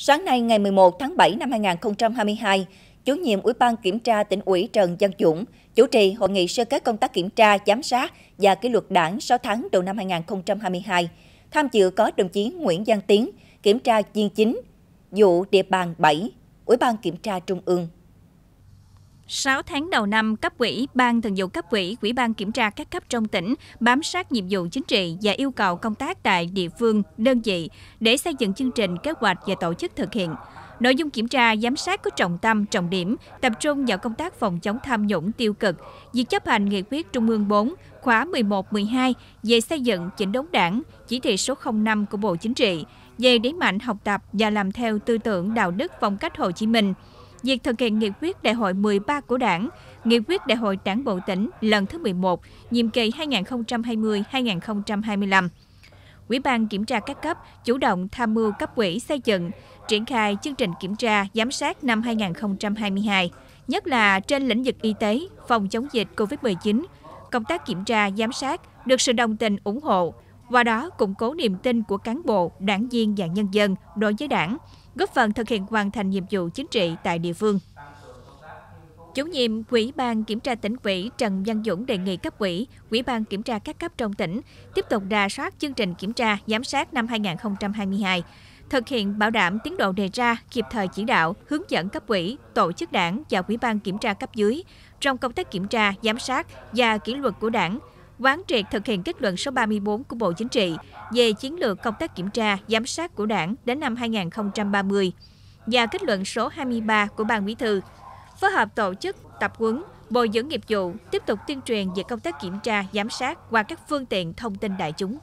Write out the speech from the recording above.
Sáng nay ngày 11 tháng 7 năm 2022, Chủ nhiệm Ủy ban Kiểm tra tỉnh ủy Trần Văn Dũng chủ trì hội nghị sơ kết công tác kiểm tra, giám sát và kỷ luật đảng 6 tháng đầu năm 2022. Tham dự có đồng chí Nguyễn Giang Tiến, kiểm tra viên chính, vụ địa bàn 7, Ủy ban Kiểm tra Trung ương. 6 tháng đầu năm, cấp ủy, ban thường vụ cấp ủy, ủy ban kiểm tra các cấp trong tỉnh bám sát nhiệm vụ chính trị và yêu cầu công tác tại địa phương, đơn vị để xây dựng chương trình, kế hoạch và tổ chức thực hiện. Nội dung kiểm tra giám sát có trọng tâm, trọng điểm, tập trung vào công tác phòng chống tham nhũng tiêu cực, việc chấp hành nghị quyết Trung ương 4 khóa 11-12 về xây dựng chỉnh đốn đảng, chỉ thị số 05 của Bộ Chính trị về đẩy mạnh học tập và làm theo tư tưởng đạo đức phong cách Hồ Chí Minh, việc thực hiện nghị quyết đại hội 13 của Đảng, nghị quyết đại hội Đảng bộ tỉnh lần thứ 11, nhiệm kỳ 2020-2025. Ủy ban kiểm tra các cấp chủ động tham mưu cấp ủy xây dựng, triển khai chương trình kiểm tra giám sát năm 2022, nhất là trên lĩnh vực y tế, phòng chống dịch COVID-19. Công tác kiểm tra giám sát được sự đồng tình ủng hộ, qua đó củng cố niềm tin của cán bộ, đảng viên và nhân dân đối với đảng, góp phần thực hiện hoàn thành nhiệm vụ chính trị tại địa phương. Chủ nhiệm Ủy ban Kiểm tra tỉnh ủy Trần Văn Dũng đề nghị cấp ủy, Ủy ban Kiểm tra các cấp trong tỉnh tiếp tục đà soát chương trình kiểm tra, giám sát năm 2022, thực hiện bảo đảm tiến độ đề ra, kịp thời chỉ đạo, hướng dẫn cấp ủy, tổ chức đảng và Ủy ban Kiểm tra cấp dưới trong công tác kiểm tra, giám sát và kỷ luật của đảng, quán triệt thực hiện kết luận số 34 của Bộ Chính trị về chiến lược công tác kiểm tra, giám sát của Đảng đến năm 2030 và kết luận số 23 của Ban Bí thư, phối hợp tổ chức tập huấn bồi dưỡng nghiệp vụ, tiếp tục tuyên truyền về công tác kiểm tra, giám sát qua các phương tiện thông tin đại chúng.